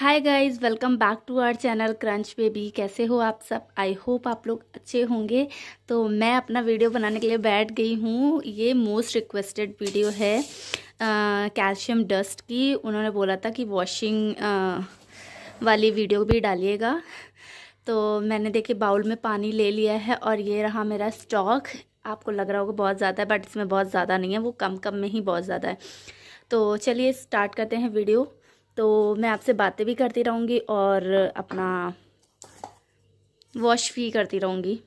Hi guys welcome back to our channel crunch baby कैसे हो आप सब आई होप आप लोग अच्छे होंगे तो मैं अपना वीडियो बनाने के लिए बैठ गई हूँ ये मोस्ट रिक्वेस्टेड वीडियो है कैल्शियम डस्ट की उन्होंने बोला था कि वॉशिंग वाली वीडियो भी डालिएगा तो मैंने देखे बाउल में पानी ले लिया है और ये रहा मेरा स्टॉक आपको लग रहा होगा बहुत ज़्यादा है बट इसमें बहुत ज़्यादा नहीं है वो कम कम में ही बहुत ज़्यादा है तो चलिए स्टार्ट करते हैं वीडियो तो मैं आपसे बातें भी करती रहूँगी और अपना वॉश भी करती रहूँगी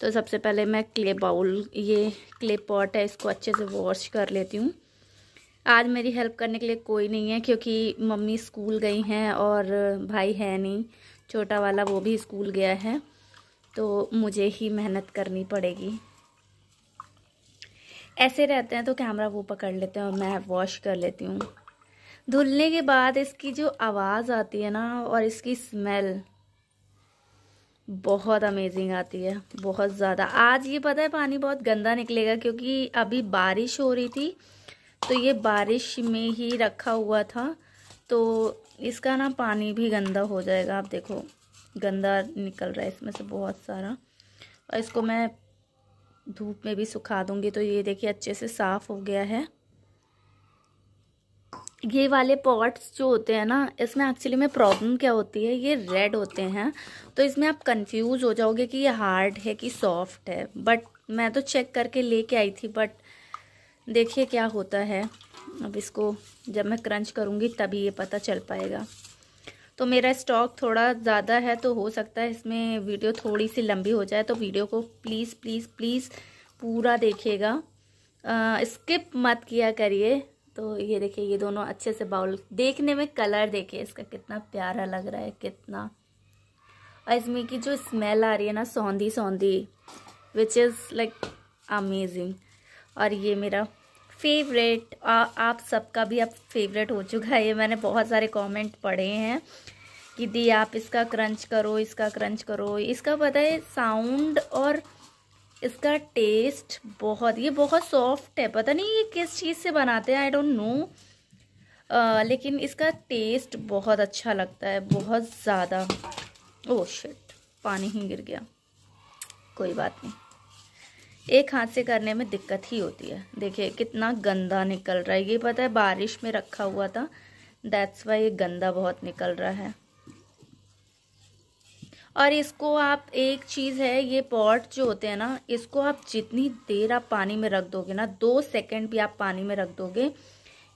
तो सबसे पहले मैं क्ले बाउल ये क्ले पॉट है इसको अच्छे से वॉश कर लेती हूँ आज मेरी हेल्प करने के लिए कोई नहीं है क्योंकि मम्मी स्कूल गई हैं और भाई है नहीं छोटा वाला वो भी स्कूल गया है तो मुझे ही मेहनत करनी पड़ेगी ऐसे रहते हैं तो कैमरा वो पकड़ लेते हैं और मैं वॉश कर लेती हूँ धुलने के बाद इसकी जो आवाज़ आती है ना और इसकी स्मेल बहुत अमेजिंग आती है बहुत ज़्यादा आज ये पता है पानी बहुत गंदा निकलेगा क्योंकि अभी बारिश हो रही थी तो ये बारिश में ही रखा हुआ था तो इसका ना पानी भी गंदा हो जाएगा आप देखो गंदा निकल रहा है इसमें से बहुत सारा और इसको मैं धूप में भी सुखा दूंगी तो ये देखिए अच्छे से साफ़ हो गया है ये वाले पॉट्स जो होते हैं ना इसमें एक्चुअली में प्रॉब्लम क्या होती है ये रेड होते हैं तो इसमें आप कंफ्यूज हो जाओगे कि ये हार्ड है कि सॉफ्ट है बट मैं तो चेक करके लेके आई थी बट देखिए क्या होता है अब इसको जब मैं क्रंच करूँगी तभी ये पता चल पाएगा तो मेरा स्टॉक थोड़ा ज़्यादा है तो हो सकता है इसमें वीडियो थोड़ी सी लंबी हो जाए तो वीडियो को प्लीज़ प्लीज़ प्लीज़ पूरा देखिएगा स्किप मत किया करिए तो ये देखिए ये दोनों अच्छे से बाउल देखने में कलर देखिए इसका कितना प्यारा लग रहा है कितना और इसमें की जो स्मेल आ रही है ना सौंधी सौंधी विच इज़ लाइक अमेजिंग और ये मेरा फेवरेट आ, आप सबका भी अब फेवरेट हो चुका है ये मैंने बहुत सारे कमेंट पढ़े हैं कि दी आप इसका क्रंच करो इसका क्रंच करो इसका पता है साउंड और इसका टेस्ट बहुत ये बहुत सॉफ्ट है पता नहीं ये किस चीज़ से बनाते हैं आई डोंट नो लेकिन इसका टेस्ट बहुत अच्छा लगता है बहुत ज़्यादा ओ oh, शिट पानी ही गिर गया कोई बात नहीं एक हाथ से करने में दिक्कत ही होती है देखिए कितना गंदा निकल रहा है ये पता है बारिश में रखा हुआ था दैट्स वाई ये गंदा बहुत निकल रहा है और इसको आप एक चीज़ है ये पॉट जो होते हैं ना इसको आप जितनी देर आप पानी में रख दोगे ना दो सेकंड भी आप पानी में रख दोगे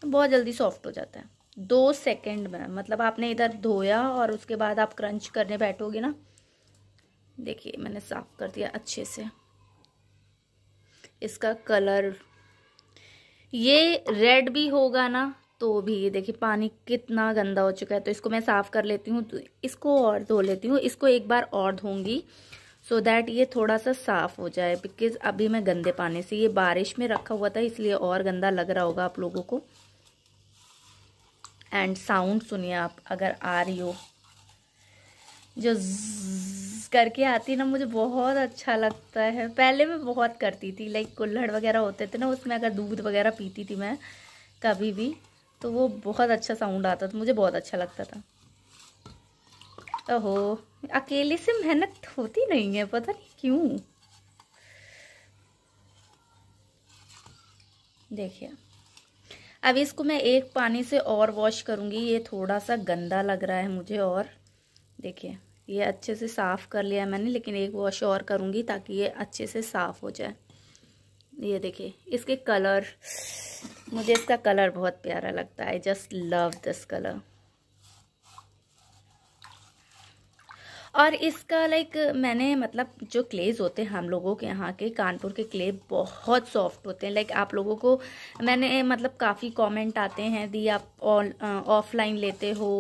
बहुत जल्दी सॉफ्ट हो जाता है दो सेकंड में मतलब आपने इधर धोया और उसके बाद आप क्रंच करने बैठोगे ना देखिए मैंने साफ कर दिया अच्छे से इसका कलर ये रेड भी होगा ना तो भी ये देखिए पानी कितना गंदा हो चुका है तो इसको मैं साफ़ कर लेती हूँ तो इसको और धो लेती हूँ इसको एक बार और धोंगी सो so दैट ये थोड़ा सा साफ़ हो जाए बिकॉज अभी मैं गंदे पानी से ये बारिश में रखा हुआ था इसलिए और गंदा लग रहा होगा आप लोगों को एंड साउंड सुनिए आप अगर आ रही हो जो करके आती ना मुझे बहुत अच्छा लगता है पहले मैं बहुत करती थी लाइक कुल्हड़ वगैरह होते थे ना उसमें अगर दूध वगैरह पीती थी मैं कभी भी तो वो बहुत अच्छा साउंड आता था मुझे बहुत अच्छा लगता था ओहो अकेले से मेहनत होती नहीं है पता नहीं क्यों देखिए अब इसको मैं एक पानी से और वॉश करूंगी ये थोड़ा सा गंदा लग रहा है मुझे और देखिए ये अच्छे से साफ़ कर लिया मैंने लेकिन एक वॉश और करूंगी ताकि ये अच्छे से साफ़ हो जाए ये देखिए इसके कलर मुझे इसका कलर बहुत प्यारा लगता है जस्ट लव दिस कलर और इसका लाइक मैंने मतलब जो क्लेज होते हैं हम लोगों के यहाँ के कानपुर के क्ले बहुत सॉफ्ट होते हैं लाइक आप लोगों को मैंने मतलब काफ़ी कमेंट आते हैं दी आप ऑफलाइन लेते हो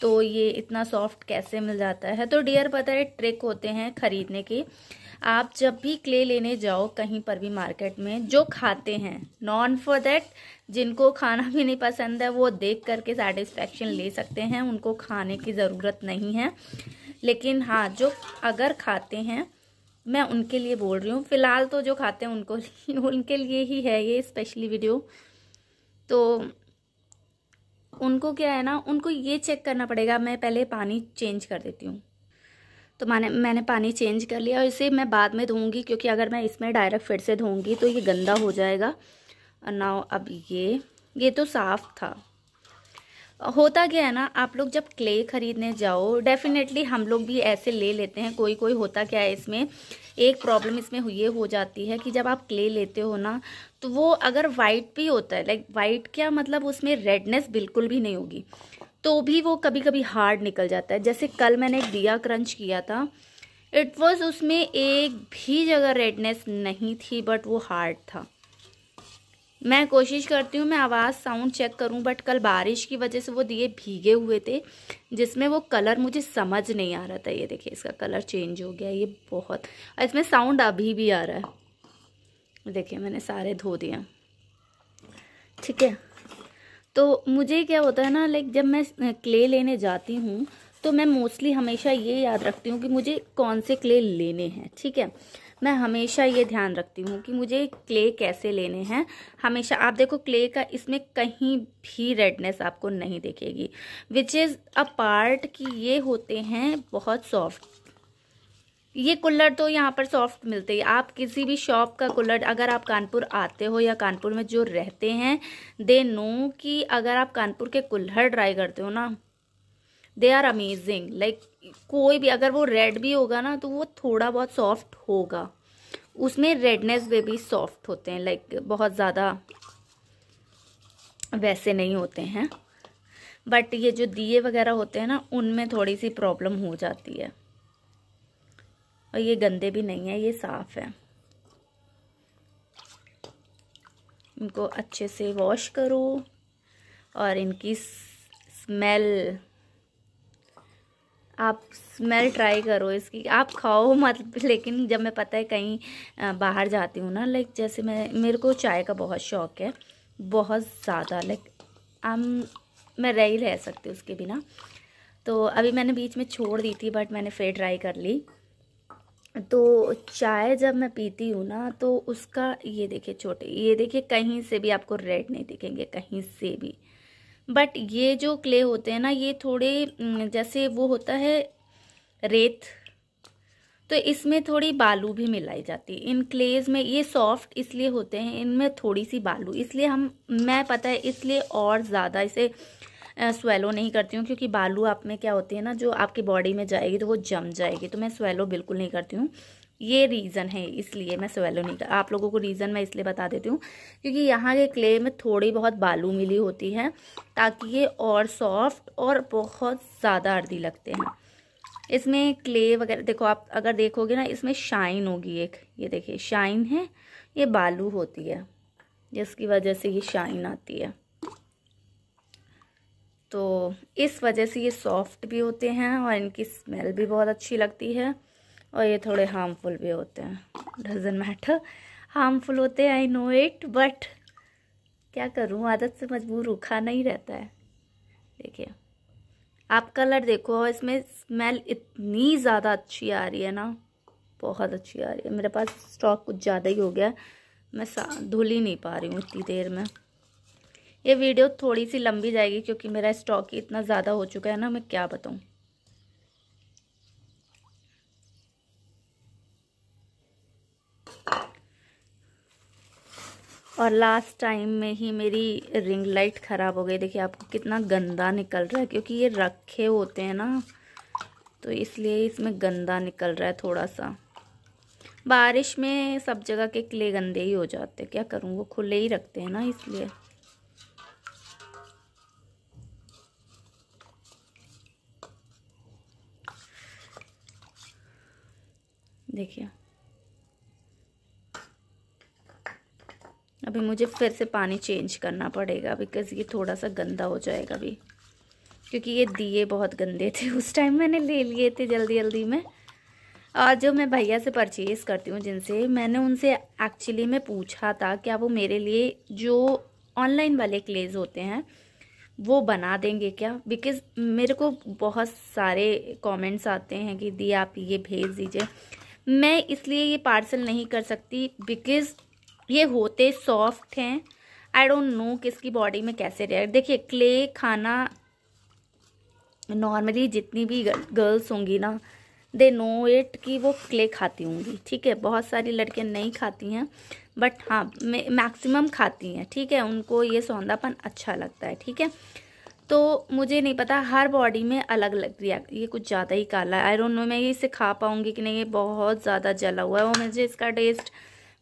तो ये इतना सॉफ्ट कैसे मिल जाता है तो डियर पता है ट्रिक होते हैं ख़रीदने के आप जब भी क्ले लेने जाओ कहीं पर भी मार्केट में जो खाते हैं नॉन फॉर देट जिनको खाना भी नहीं पसंद है वो देख करके सेटिस्फेक्शन ले सकते हैं उनको खाने की ज़रूरत नहीं है लेकिन हाँ जो अगर खाते हैं मैं उनके लिए बोल रही हूँ फ़िलहाल तो जो खाते हैं उनको उनके लिए ही है ये स्पेशली वीडियो तो उनको क्या है ना उनको ये चेक करना पड़ेगा मैं पहले पानी चेंज कर देती हूँ तो मैंने मैंने पानी चेंज कर लिया और इसे मैं बाद में धोऊंगी क्योंकि अगर मैं इसमें डायरेक्ट फिर से धोऊंगी तो ये गंदा हो जाएगा और नाव अब ये ये तो साफ़ था होता क्या है ना आप लोग जब क्ले ख़रीदने जाओ डेफिनेटली हम लोग भी ऐसे ले लेते हैं कोई कोई होता क्या है इसमें एक प्रॉब्लम इसमें ये हो जाती है कि जब आप क्ले लेते हो ना तो वो अगर वाइट भी होता है लाइक वाइट क्या मतलब उसमें रेडनेस बिल्कुल भी नहीं होगी तो भी वो कभी कभी हार्ड निकल जाता है जैसे कल मैंने एक दिया क्रंच किया था इट वॉज उसमें एक भी जगह रेडनेस नहीं थी बट वो हार्ड था मैं कोशिश करती हूँ मैं आवाज़ साउंड चेक करूँ बट कल बारिश की वजह से वो दिए भीगे हुए थे जिसमें वो कलर मुझे समझ नहीं आ रहा था ये देखिए इसका कलर चेंज हो गया ये बहुत इसमें साउंड अभी भी आ रहा है देखिए मैंने सारे धो दिया ठीक है तो मुझे क्या होता है ना लाइक जब मैं क्ले लेने जाती हूँ तो मैं मोस्टली हमेशा ये याद रखती हूँ कि मुझे कौन से क्ले लेने हैं ठीक है मैं हमेशा ये ध्यान रखती हूँ कि मुझे क्ले कैसे लेने हैं हमेशा आप देखो क्ले का इसमें कहीं भी रेडनेस आपको नहीं दिखेगी विच इज़ अ पार्ट कि ये होते हैं बहुत सॉफ्ट ये कुल्लर तो यहाँ पर सॉफ्ट मिलते हैं आप किसी भी शॉप का कुल्लर अगर आप कानपुर आते हो या कानपुर में जो रहते हैं दे नो कि अगर आप कानपुर के कुल्हड़ ट्राई करते हो ना दे आर अमेजिंग लाइक कोई भी अगर वो रेड भी होगा ना तो वो थोड़ा बहुत सॉफ्ट होगा उसमें रेडनेस वे भी सॉफ्ट होते हैं लाइक बहुत ज़्यादा वैसे नहीं होते हैं बट ये जो दिए वगैरह होते हैं ना उनमें थोड़ी सी प्रॉब्लम हो जाती है और ये गंदे भी नहीं हैं ये साफ़ हैं इनको अच्छे से वॉश करो और इनकी स्मेल आप स्मेल ट्राई करो इसकी आप खाओ मत लेकिन जब मैं पता है कहीं बाहर जाती हूँ ना लाइक जैसे मैं मेरे को चाय का बहुत शौक है बहुत ज़्यादा लाइक आम मैं रह ही रह सकती उसके बिना तो अभी मैंने बीच में छोड़ दी थी बट मैंने फिर ट्राई कर ली तो चाय जब मैं पीती हूँ ना तो उसका ये देखिए छोटे ये देखिए कहीं से भी आपको रेड नहीं दिखेंगे कहीं से भी बट ये जो क्ले होते हैं ना ये थोड़े जैसे वो होता है रेत तो इसमें थोड़ी बालू भी मिलाई जाती है इन क्लेज में ये सॉफ्ट इसलिए होते हैं इनमें थोड़ी सी बालू इसलिए हम मैं पता है इसलिए और ज़्यादा इसे स्वेलो नहीं करती हूँ क्योंकि बालू आप में क्या होती है ना जो आपकी बॉडी में जाएगी तो वो जम जाएगी तो मैं स्वेलो बिल्कुल नहीं करती हूँ ये रीज़न है इसलिए मैं स्वेलो नहीं कर आप लोगों को रीज़न मैं इसलिए बता देती हूँ क्योंकि यहाँ के क्ले में थोड़ी बहुत बालू मिली होती है ताकि ये और सॉफ्ट और बहुत ज़्यादा अर्दी लगते हैं इसमें क्ले वगैरह देखो आप अगर देखोगे ना इसमें शाइन होगी एक ये देखिए शाइन है ये बालू होती है जिसकी वजह से ये शाइन आती है तो इस वजह से ये सॉफ्ट भी होते हैं और इनकी स्मेल भी बहुत अच्छी लगती है और ये थोड़े हार्मफुल भी होते हैं डजन मैटर हार्मफुल होते हैं आई नो इट बट क्या करूँ आदत से मजबूर रुखा नहीं रहता है देखिए आप कलर देखो और इसमें स्मेल इतनी ज़्यादा अच्छी आ रही है ना बहुत अच्छी आ रही है मेरे पास स्टॉक कुछ ज़्यादा ही हो गया मैं धुल ही नहीं पा रही हूँ इतनी देर में ये वीडियो थोड़ी सी लंबी जाएगी क्योंकि मेरा स्टॉक ही इतना ज़्यादा हो चुका है ना मैं क्या बताऊँ और लास्ट टाइम में ही मेरी रिंग लाइट ख़राब हो गई देखिए आपको कितना गंदा निकल रहा है क्योंकि ये रखे होते हैं ना तो इसलिए इसमें गंदा निकल रहा है थोड़ा सा बारिश में सब जगह के क्ले गंदे ही हो जाते हैं क्या करूँ वो खुले ही रखते हैं ना इसलिए देखिए अभी मुझे फिर से पानी चेंज करना पड़ेगा बिकॉज़ ये थोड़ा सा गंदा हो जाएगा अभी क्योंकि ये दिए बहुत गंदे थे उस टाइम मैंने ले लिए थे जल्दी जल्दी में और जो मैं भैया से परचेज़ करती हूँ जिनसे मैंने उनसे एक्चुअली में पूछा था क्या वो मेरे लिए जो ऑनलाइन वाले क्लेज होते हैं वो बना देंगे क्या बिकॉज़ मेरे को बहुत सारे कमेंट्स आते हैं कि दी आप ये भेज दीजिए मैं इसलिए ये पार्सल नहीं कर सकती बिकॉज ये होते सॉफ्ट हैं आई डोंट नो कि इसकी बॉडी में कैसे रहे देखिए क्ले खाना नॉर्मली जितनी भी गर्ल्स होंगी ना दे नो इट कि वो क्ले खाती होंगी ठीक है बहुत सारी लड़कियां नहीं खाती हैं बट हाँ मैक्सिमम खाती हैं ठीक है उनको ये सौंदापन अच्छा लगता है ठीक है तो मुझे नहीं पता हर बॉडी में अलग अलग रिएक्ट ये कुछ ज़्यादा ही काला है आई डोंट नो मैं ये इसे खा पाऊँगी कि नहीं ये बहुत ज़्यादा जला हुआ है और मुझे इसका टेस्ट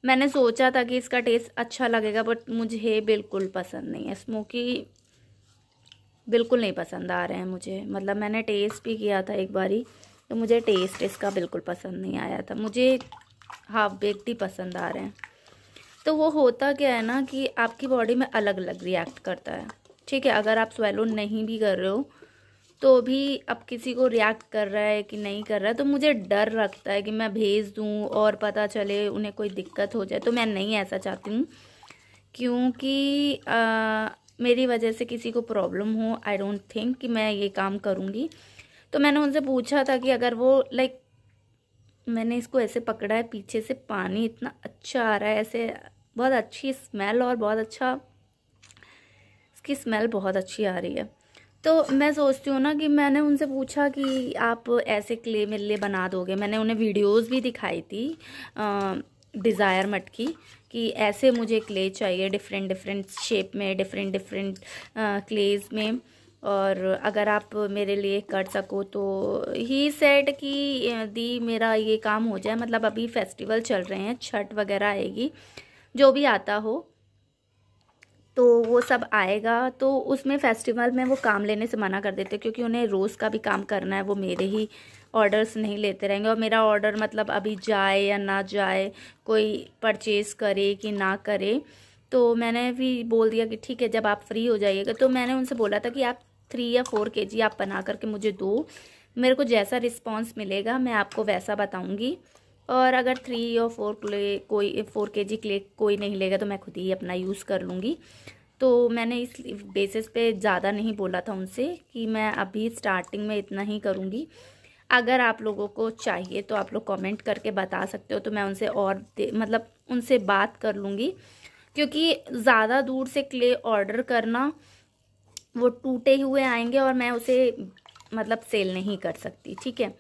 मैंने सोचा था कि इसका टेस्ट अच्छा लगेगा बट मुझे बिल्कुल पसंद नहीं है स्मोकी बिल्कुल नहीं पसंद आ रहे हैं मुझे मतलब मैंने टेस्ट भी किया था एक बारी तो मुझे टेस्ट इसका बिल्कुल पसंद नहीं आया था मुझे हाफ बेक्ट ही पसंद आ रहे हैं तो वो होता क्या है ना कि आपकी बॉडी में अलग अलग रिएक्ट करता है ठीक है अगर आप स्वेलो नहीं भी कर रहे हो तो भी अब किसी को रिएक्ट कर रहा है कि नहीं कर रहा है तो मुझे डर लगता है कि मैं भेज दूँ और पता चले उन्हें कोई दिक्कत हो जाए तो मैं नहीं ऐसा चाहती हूँ क्योंकि मेरी वजह से किसी को प्रॉब्लम हो आई डोंट थिंक कि मैं ये काम करूँगी तो मैंने उनसे पूछा था कि अगर वो लाइक मैंने इसको ऐसे पकड़ा है पीछे से पानी इतना अच्छा आ रहा है ऐसे बहुत अच्छी स्मेल और बहुत अच्छा इसकी स्मेल बहुत अच्छी आ रही है तो मैं सोचती हूँ ना कि मैंने उनसे पूछा कि आप ऐसे क्ले मेरे लिए बना दोगे मैंने उन्हें वीडियोस भी दिखाई थी डिज़ायर मट की कि ऐसे मुझे क्ले चाहिए डिफरेंट डिफरेंट शेप में डिफरेंट डिफरेंट क्लेज में और अगर आप मेरे लिए कर सको तो ही सेट कि दी मेरा ये काम हो जाए मतलब अभी फेस्टिवल चल रहे हैं छठ वगैरह आएगी जो भी आता हो तो वो सब आएगा तो उसमें फेस्टिवल में वो काम लेने से मना कर देते क्योंकि उन्हें रोज़ का भी काम करना है वो मेरे ही ऑर्डर्स नहीं लेते रहेंगे और मेरा ऑर्डर मतलब अभी जाए या ना जाए कोई परचेज़ करे कि ना करे तो मैंने भी बोल दिया कि ठीक है जब आप फ्री हो जाइएगा तो मैंने उनसे बोला था कि आप थ्री या फोर के आप बना करके मुझे दो मेरे को जैसा रिस्पॉन्स मिलेगा मैं आपको वैसा बताऊँगी और अगर थ्री और फोर क्ले कोई फोर के जी क्ले कोई नहीं लेगा तो मैं खुद ही अपना यूज़ कर लूँगी तो मैंने इस बेसिस पे ज़्यादा नहीं बोला था उनसे कि मैं अभी स्टार्टिंग में इतना ही करूँगी अगर आप लोगों को चाहिए तो आप लोग कमेंट करके बता सकते हो तो मैं उनसे और मतलब उनसे बात कर लूँगी क्योंकि ज़्यादा दूर से क्ले ऑर्डर करना वो टूटे हुए आएंगे और मैं उसे मतलब सेल नहीं कर सकती ठीक है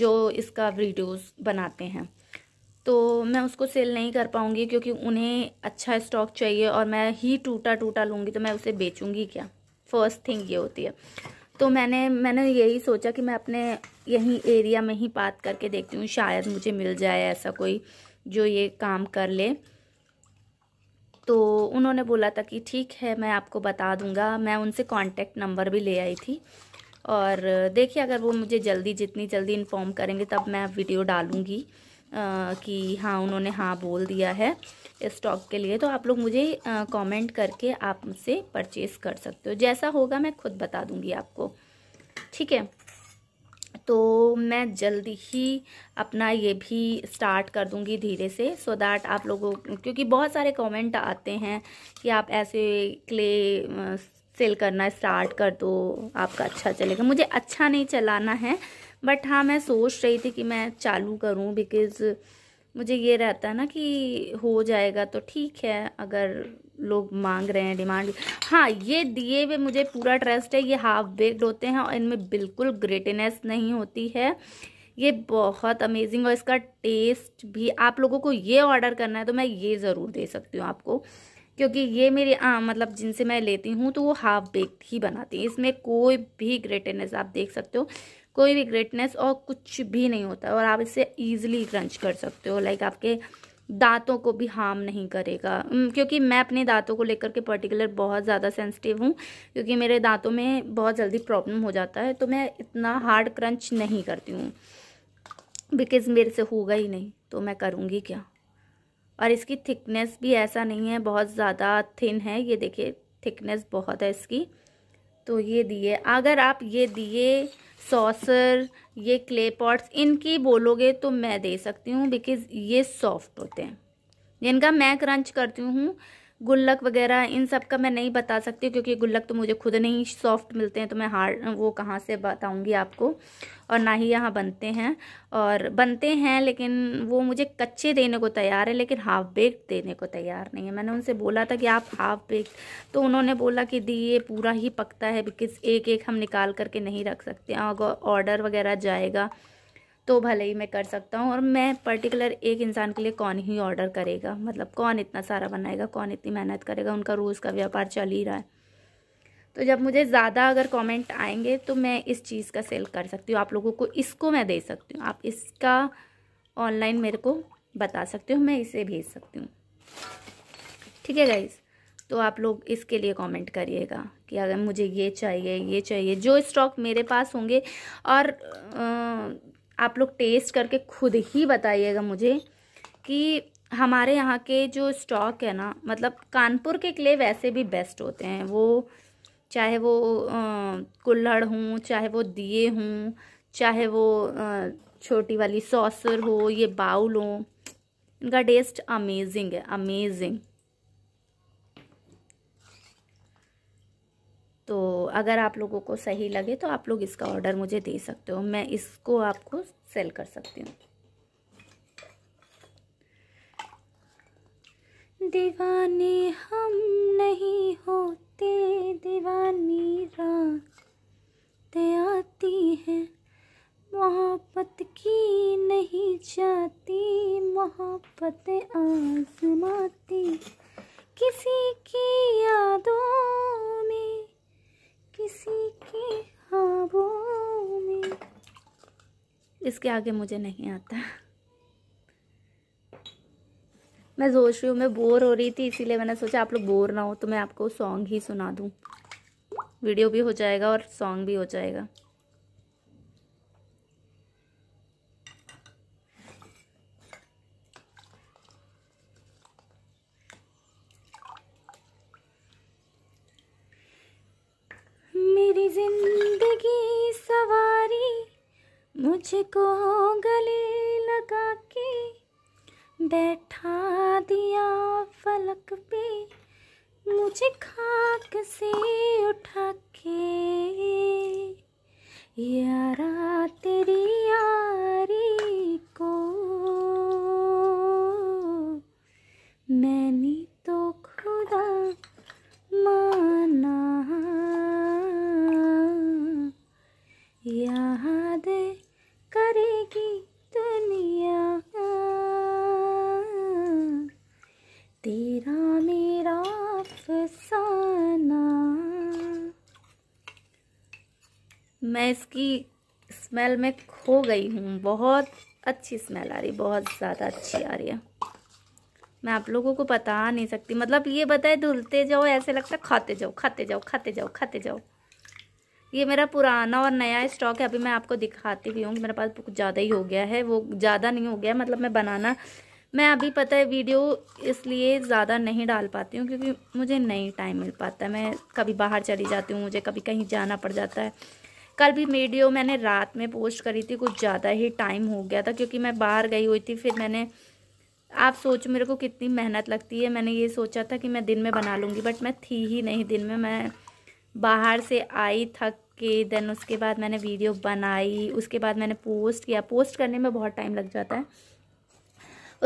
जो इसका वीडियोस बनाते हैं तो मैं उसको सेल नहीं कर पाऊँगी क्योंकि उन्हें अच्छा स्टॉक चाहिए और मैं ही टूटा टूटा लूँगी तो मैं उसे बेचूँगी क्या फर्स्ट थिंग ये होती है तो मैंने मैंने यही सोचा कि मैं अपने यहीं एरिया में ही बात करके देखती हूँ शायद मुझे मिल जाए ऐसा कोई जो ये काम कर ले तो उन्होंने बोला था कि ठीक है मैं आपको बता दूंगा मैं उनसे कांटेक्ट नंबर भी ले आई थी और देखिए अगर वो मुझे जल्दी जितनी जल्दी इन्फॉर्म करेंगे तब मैं वीडियो डालूँगी कि हाँ उन्होंने हाँ बोल दिया है स्टॉक के लिए तो आप लोग मुझे कमेंट करके आप मुझसे परचेज़ कर सकते हो जैसा होगा मैं खुद बता दूँगी आपको ठीक है तो मैं जल्दी ही अपना ये भी स्टार्ट कर दूंगी धीरे से सो so दैट आप लोगों क्योंकि बहुत सारे कमेंट आते हैं कि आप ऐसे क्ले सेल करना स्टार्ट कर दो आपका अच्छा चलेगा मुझे अच्छा नहीं चलाना है बट हाँ मैं सोच रही थी कि मैं चालू करूँ बिकॉज़ मुझे ये रहता है ना कि हो जाएगा तो ठीक है अगर लोग मांग रहे हैं डिमांड हाँ ये दिए हुए मुझे पूरा ट्रस्ट है ये हाफ बेग्ड होते हैं और इनमें बिल्कुल ग्रेटनेस नहीं होती है ये बहुत अमेजिंग और इसका टेस्ट भी आप लोगों को ये ऑर्डर करना है तो मैं ये ज़रूर दे सकती हूँ आपको क्योंकि ये मेरे आ, हाँ, मतलब जिनसे मैं लेती हूँ तो वो हाफ बेक्ड ही बनाती है इसमें कोई भी ग्रेटनेस आप देख सकते हो कोई भी ग्रेटनेस और कुछ भी नहीं होता और आप इसे ईजिली क्रंच कर सकते हो लाइक आपके दांतों को भी हार्म नहीं करेगा क्योंकि मैं अपने दांतों को लेकर के पर्टिकुलर बहुत ज़्यादा सेंसिटिव हूँ क्योंकि मेरे दांतों में बहुत जल्दी प्रॉब्लम हो जाता है तो मैं इतना हार्ड क्रंच नहीं करती हूँ बिकॉज़ मेरे से होगा ही नहीं तो मैं करूँगी क्या और इसकी थिकनेस भी ऐसा नहीं है बहुत ज़्यादा थिन है ये देखिए थिकनेस बहुत है इसकी तो ये दिए अगर आप ये दिए सॉसर ये क्ले पॉट्स इनकी बोलोगे तो मैं दे सकती हूँ बिकॉज़ ये सॉफ्ट होते हैं जिनका मैं क्रंच करती हूँ गुल्लक वगैरह इन सब का मैं नहीं बता सकती क्योंकि गुल्लक तो मुझे खुद नहीं सॉफ्ट मिलते हैं तो मैं हार्ड वो कहाँ से बताऊँगी आपको और ना ही यहाँ बनते हैं और बनते हैं लेकिन वो मुझे कच्चे देने को तैयार है लेकिन हाफ़ बेक्ड देने को तैयार नहीं है मैंने उनसे बोला था कि आप हाफ़ बेक्ड तो उन्होंने बोला कि दी ये पूरा ही पकता है बिकॉज़ एक एक हम निकाल करके नहीं रख सकते ऑर्डर वगैरह जाएगा तो भले ही मैं कर सकता हूँ और मैं पर्टिकुलर एक इंसान के लिए कौन ही ऑर्डर करेगा मतलब कौन इतना सारा बनाएगा कौन इतनी मेहनत करेगा उनका रोज़ का व्यापार चल ही रहा है तो जब मुझे ज़्यादा अगर कमेंट आएंगे तो मैं इस चीज़ का सेल कर सकती हूँ आप लोगों को इसको मैं दे सकती हूँ आप इसका ऑनलाइन मेरे को बता सकते हो मैं इसे भेज सकती हूँ ठीक है गाइज़ तो आप लोग इसके लिए कमेंट करिएगा कि अगर मुझे ये चाहिए ये चाहिए जो स्टॉक मेरे पास होंगे और आ, आप लोग टेस्ट करके खुद ही बताइएगा मुझे कि हमारे यहाँ के जो स्टॉक है ना मतलब कानपुर के क्ले वैसे भी बेस्ट होते हैं वो चाहे वो कुल्हड़ हों चाहे वो दिए हों चाहे वो छोटी वाली सॉसर हो ये बाउल हो इनका टेस्ट अमेजिंग है अमेजिंग तो अगर आप लोगों को सही लगे तो आप लोग इसका ऑर्डर मुझे दे सकते हो मैं इसको आपको सेल कर सकती हूँ दीवाने हम नहीं होते दीवानी रातें आती हैं मोहब्बत की नहीं जाती मोहब्बत आजमाती किसी की यादों किसी के हाबों में इसके आगे मुझे नहीं आता मैं सोच रही हूँ मैं बोर हो रही थी इसीलिए मैंने सोचा आप लोग बोर ना हो तो मैं आपको सॉन्ग ही सुना दूँ वीडियो भी हो जाएगा और सॉन्ग भी हो जाएगा मेरी जिंदगी सवारी मुझको गले लगा के बैठा दिया फलक पे मुझे खाक से उठा के यारा तेरी यारी को मैंने तो खुदा माना दे करेगी दुनिया तेरा मेरा फसाना मैं इसकी स्मेल में खो गई हूँ बहुत अच्छी स्मेल आ रही बहुत ज़्यादा अच्छी आ रही है मैं आप लोगों को बता नहीं सकती मतलब ये बताए धुलते जाओ ऐसे लगता खाते जाओ खाते जाओ खाते जाओ खाते जाओ ये मेरा पुराना और नया स्टॉक है अभी मैं आपको दिखाती भी हूँ मेरे पास कुछ ज़्यादा ही हो गया है वो ज़्यादा नहीं हो गया मतलब मैं बनाना मैं अभी पता है वीडियो इसलिए ज़्यादा नहीं डाल पाती हूँ क्योंकि मुझे नहीं टाइम मिल पाता मैं कभी बाहर चली जाती हूँ मुझे कभी कहीं जाना पड़ जाता है कल भी वीडियो मैंने रात में पोस्ट करी थी कुछ ज़्यादा ही टाइम हो गया था क्योंकि मैं बाहर गई हुई थी फिर मैंने आप सोचो मेरे को कितनी मेहनत लगती है मैंने ये सोचा था कि मैं दिन में बना लूँगी बट मैं थी ही नहीं दिन में मैं बाहर से आई थक के देन उसके बाद मैंने वीडियो बनाई उसके बाद मैंने पोस्ट किया पोस्ट करने में बहुत टाइम लग जाता है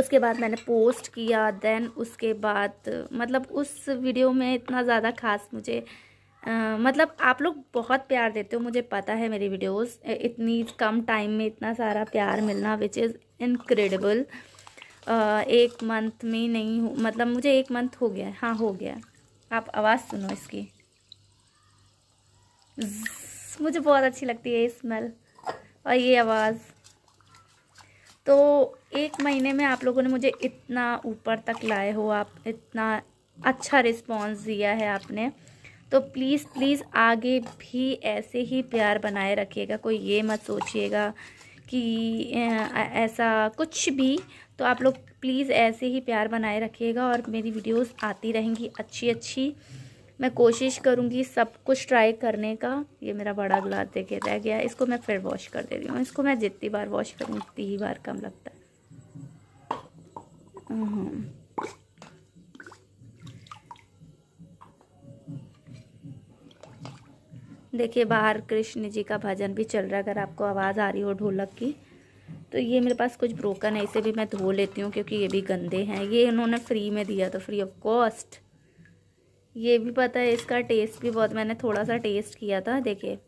उसके बाद मैंने पोस्ट किया देन उसके बाद मतलब उस वीडियो में इतना ज़्यादा ख़ास मुझे आ, मतलब आप लोग बहुत प्यार देते हो मुझे पता है मेरी वीडियोस इतनी कम टाइम में इतना सारा प्यार मिलना विच इज़ इनक्रेडिबल एक मंथ में नहीं हो मतलब मुझे एक मंथ हो गया हाँ हो गया आप आवाज़ सुनो इसकी मुझे बहुत अच्छी लगती है ये स्मेल और ये आवाज़ तो एक महीने में आप लोगों ने मुझे इतना ऊपर तक लाए हो आप इतना अच्छा रिस्पांस दिया है आपने तो प्लीज़ प्लीज़ आगे भी ऐसे ही प्यार बनाए रखिएगा कोई ये मत सोचिएगा कि ऐसा कुछ भी तो आप लोग प्लीज़ ऐसे ही प्यार बनाए रखिएगा और मेरी वीडियोस आती रहेंगी अच्छी अच्छी मैं कोशिश करूँगी सब कुछ ट्राई करने का ये मेरा बड़ा ग्लास देखे रह गया इसको मैं फिर वॉश कर दे रही हूँ इसको मैं जितनी बार वॉश करूँ उतनी ही बार कम लगता है हम्म। देखिए बाहर कृष्ण जी का भजन भी चल रहा है अगर आपको आवाज़ आ रही हो ढोलक की तो ये मेरे पास कुछ ब्रोकन है इसे भी मैं धो लेती हूँ क्योंकि ये भी गंदे हैं ये इन्होंने फ्री में दिया तो फ्री ऑफ कॉस्ट ये भी पता है इसका टेस्ट भी बहुत मैंने थोड़ा सा टेस्ट किया था देखिए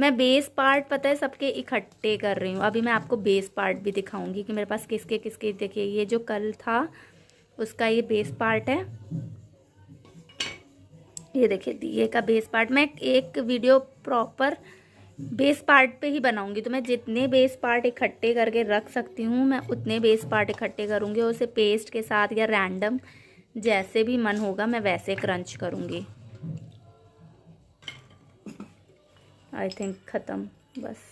मैं बेस पार्ट पता है सबके इकट्ठे कर रही हूँ अभी मैं आपको बेस पार्ट भी दिखाऊंगी कि मेरे पास किसके किसके देखिए ये जो कल था उसका ये बेस पार्ट है ये देखिए दिए का बेस पार्ट मैं एक वीडियो प्रॉपर बेस पार्ट पे ही बनाऊंगी तो मैं जितने बेस पार्ट इकट्ठे करके रख सकती हूँ मैं उतने बेस पार्ट इकट्ठे करूँगी उसे पेस्ट के साथ या रैंडम जैसे भी मन होगा मैं वैसे क्रंच करूँगी आई थिंक ख़त्म बस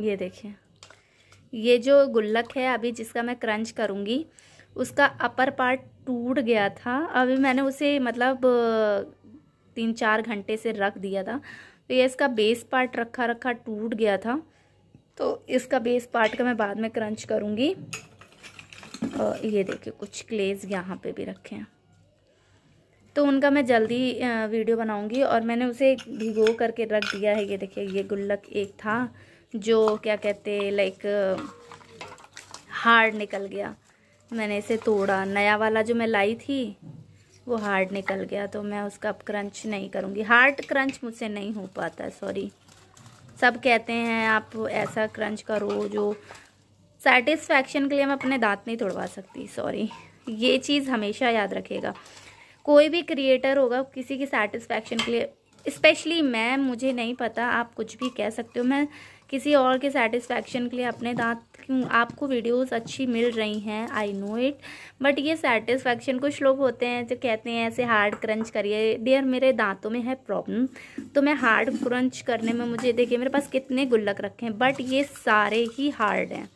ये देखिए ये जो गुल्लक है अभी जिसका मैं क्रंच करूँगी उसका अपर पार्ट टूट गया था अभी मैंने उसे मतलब तीन चार घंटे से रख दिया था तो ये इसका बेस पार्ट रखा रखा टूट गया था तो इसका बेस पार्ट का मैं बाद में क्रंच करूँगी और ये देखिए कुछ क्लेज यहाँ पे भी रखे हैं तो उनका मैं जल्दी वीडियो बनाऊँगी और मैंने उसे भिगो करके रख दिया है ये देखिए ये गुल्लक एक था जो क्या कहते लाइक हार्ड निकल गया मैंने इसे तोड़ा नया वाला जो मैं लाई थी वो हार्ड निकल गया तो मैं उसका अब क्रंच नहीं करूँगी हार्ड क्रंच मुझसे नहीं हो पाता सॉरी सब कहते हैं आप ऐसा क्रंच करो जो सेटिस्फैक्शन के लिए मैं अपने दांत नहीं तोड़वा सकती सॉरी ये चीज़ हमेशा याद रखेगा कोई भी क्रिएटर होगा किसी की सेटिस्फैक्शन के लिए स्पेशली मैं मुझे नहीं पता आप कुछ भी कह सकते हो मैं किसी और के सेटिस्फैक्शन के लिए अपने दांत आपको वीडियोस अच्छी मिल रही हैं आई नो इट बट ये सेटिस्फैक्शन कुछ लोग होते हैं जो कहते हैं ऐसे हार्ड क्रंच करिए डियर मेरे दांतों में है प्रॉब्लम तो मैं हार्ड क्रंच करने में मुझे देखिए मेरे पास कितने गुल्लक रखे हैं बट ये सारे ही हार्ड हैं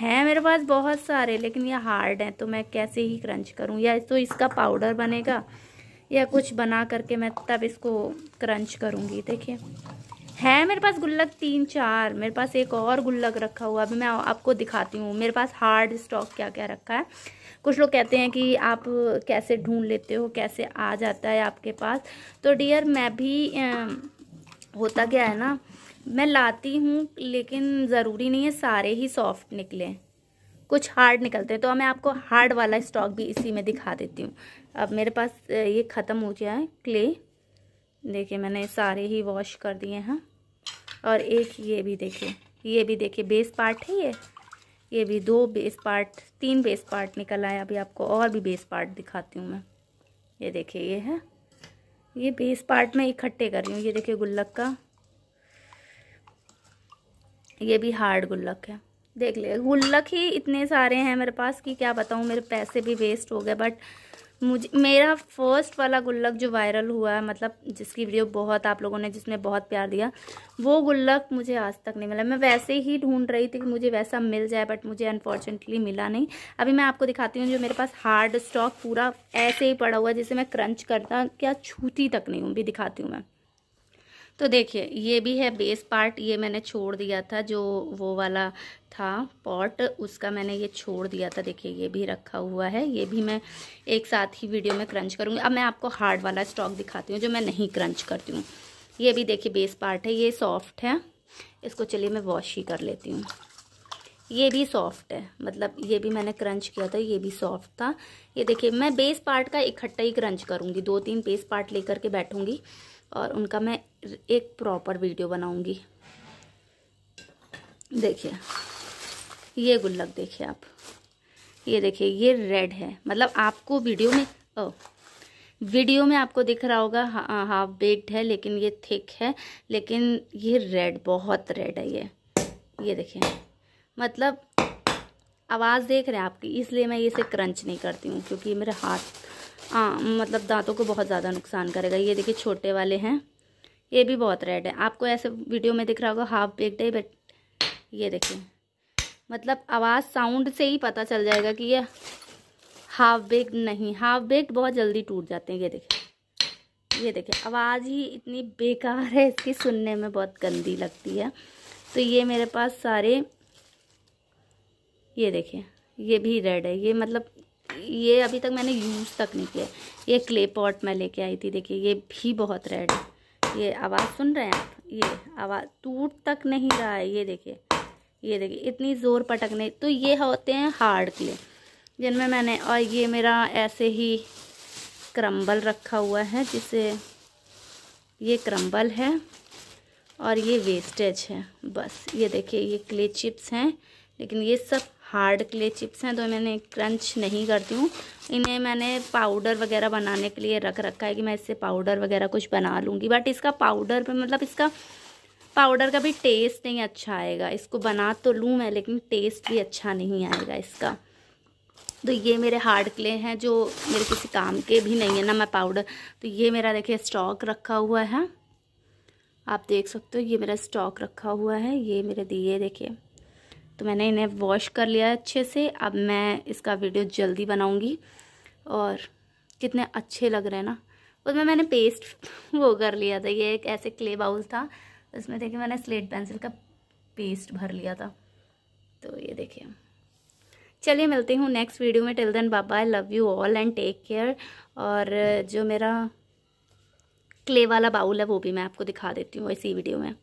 हैं मेरे पास बहुत सारे लेकिन ये हार्ड हैं तो मैं कैसे ही क्रंच करूँ या तो इसका पाउडर बनेगा या कुछ बना करके मैं तब इसको क्रंच करूँगी देखिए है मेरे पास गुल्लक तीन चार मेरे पास एक और गुल्लक रखा हुआ अभी मैं आपको दिखाती हूँ मेरे पास हार्ड स्टॉक क्या क्या रखा है कुछ लोग कहते हैं कि आप कैसे ढूंढ लेते हो कैसे आ जाता है आपके पास तो डियर मैं भी होता क्या है ना मैं लाती हूँ लेकिन ज़रूरी नहीं है सारे ही सॉफ्ट निकलें कुछ हार्ड निकलते हैं तो मैं आपको हार्ड वाला स्टॉक भी इसी में दिखा देती हूँ अब मेरे पास ये ख़त्म हो गया है क्ले देखिए मैंने सारे ही वॉश कर दिए हैं और एक ये भी देखिए ये भी देखिए बेस पार्ट है ये ये भी दो बेस पार्ट तीन बेस पार्ट निकल आए अभी आपको और भी बेस पार्ट दिखाती हूँ मैं ये देखिए ये है ये बेस पार्ट में इकट्ठे कर रही हूँ ये देखिए गुल्लक का ये भी हार्ड गुल्लक है देख ले गुल्लक ही इतने सारे हैं मेरे पास कि क्या बताऊँ मेरे पैसे भी वेस्ट हो गए बट मुझे मेरा फर्स्ट वाला गुल्लक जो वायरल हुआ है मतलब जिसकी वीडियो बहुत आप लोगों ने जिसने बहुत प्यार दिया वो गुल्लक मुझे आज तक नहीं मिला मैं वैसे ही ढूंढ रही थी कि मुझे वैसा मिल जाए बट मुझे अनफॉर्चुनेटली मिला नहीं अभी मैं आपको दिखाती हूँ जो मेरे पास हार्ड स्टॉक पूरा ऐसे ही पड़ा हुआ है जिसे मैं क्रंच करता क्या छूती तक नहीं हूँ भी दिखाती हूँ मैं तो देखिए ये भी है बेस पार्ट ये मैंने छोड़ दिया था जो वो वाला था पॉट उसका मैंने ये छोड़ दिया था देखिए ये भी रखा हुआ है ये भी मैं एक साथ ही वीडियो में क्रंच करूँगी अब मैं आपको हार्ड वाला स्टॉक दिखाती हूँ जो मैं नहीं क्रंच करती हूँ ये भी देखिए बेस पार्ट है ये सॉफ्ट है इसको चलिए मैं वॉश ही कर लेती हूँ ये भी सॉफ्ट है मतलब ये भी मैंने क्रंच किया था ये भी सॉफ्ट था ये देखिए मैं बेस पार्ट का इकट्ठा ही क्रंच करूँगी दो तीन बेस पार्ट लेकर के बैठूँगी और उनका मैं एक प्रॉपर वीडियो बनाऊंगी देखिए ये गुल्लक देखिए आप ये देखिए ये रेड है मतलब आपको वीडियो में ओ वीडियो में आपको दिख रहा होगा हा, हाफ बेड है लेकिन ये थिक है लेकिन ये रेड बहुत रेड है ये ये देखिए मतलब आवाज़ देख रहे हैं आपकी इसलिए मैं इसे क्रंच नहीं करती हूँ क्योंकि मेरे हाथ आ, हाँ, मतलब दांतों को बहुत ज़्यादा नुकसान करेगा ये देखिए छोटे वाले हैं ये भी बहुत रेड है आपको ऐसे वीडियो में दिख रहा होगा हाफ बेक्ड है बट ये देखिए मतलब आवाज़ साउंड से ही पता चल जाएगा कि ये हाफ बेक्ड नहीं हाफ बेक्ड बहुत जल्दी टूट जाते हैं ये देखिए ये देखिए आवाज़ ही इतनी बेकार है इसकी सुनने में बहुत गंदी लगती है तो ये मेरे पास सारे ये देखिए ये भी रेड है ये मतलब ये अभी तक मैंने यूज़ तक नहीं किया ये क्ले पॉट मैं लेके आई थी देखिए ये भी बहुत रेड है ये आवाज़ सुन रहे हैं आप ये आवाज़ टूट तक नहीं रहा है ये देखिए ये देखिए इतनी ज़ोर पटकने तो ये होते हैं हार्ड क्ले जिनमें मैंने और ये मेरा ऐसे ही क्रम्बल रखा हुआ है जिसे ये क्रम्बल है और ये वेस्टेज है बस ये देखिए ये क्ले चिप्स हैं लेकिन ये सब हार्ड के लिए चिप्स हैं तो मैंने क्रंच नहीं करती हूँ इन्हें मैंने पाउडर वगैरह बनाने के लिए रख रखा है कि मैं इससे पाउडर वगैरह कुछ बना लूँगी बट इसका पाउडर पे मतलब इसका पाउडर का भी टेस्ट नहीं अच्छा आएगा इसको बना तो लूँ मैं लेकिन टेस्ट भी अच्छा नहीं आएगा इसका तो ये मेरे हार्ड क्ले हैं जो मेरे किसी काम के भी नहीं है ना मैं पाउडर तो ये मेरा देखिए स्टॉक रखा हुआ है आप देख सकते हो ये मेरा स्टॉक रखा हुआ है ये मेरे दिए देखिए तो मैंने इन्हें वॉश कर लिया अच्छे से अब मैं इसका वीडियो जल्दी बनाऊंगी और कितने अच्छे लग रहे हैं ना उसमें मैंने पेस्ट वो कर लिया था ये एक ऐसे क्ले बाउल था उसमें देखिए मैंने स्लेट पेंसिल का पेस्ट भर लिया था तो ये देखिए चलिए मिलती हूँ नेक्स्ट वीडियो में टिल देन बाबा I love you all and take care और जो मेरा क्ले वाला बाउल है वो भी मैं आपको दिखा देती हूँ इसी वीडियो में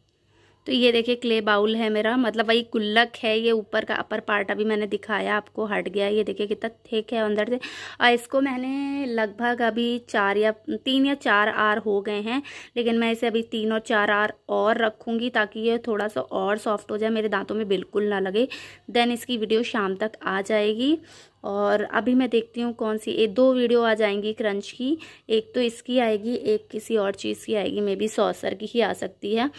तो ये देखिए क्ले बाउल है मेरा मतलब वही गुल्लक है ये ऊपर का अपर पार्ट अभी मैंने दिखाया आपको हट गया ये देखिए कितना थिक है अंदर से और इसको मैंने लगभग अभी चार या तीन या चार आर हो गए हैं लेकिन मैं इसे अभी तीन और चार आर और रखूँगी ताकि ये थोड़ा सा और सॉफ्ट हो जाए मेरे दांतों में बिल्कुल ना लगे देन इसकी वीडियो शाम तक आ जाएगी और अभी मैं देखती हूँ कौन सी ए, दो वीडियो आ जाएंगी क्रंच की एक तो इसकी आएगी एक किसी और चीज़ की आएगी मे बी सॉसर की ही आ सकती है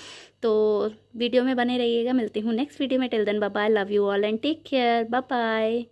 तो वीडियो में बने रहिएगा मिलती हूँ नेक्स्ट वीडियो में till then bye love you all and take care bye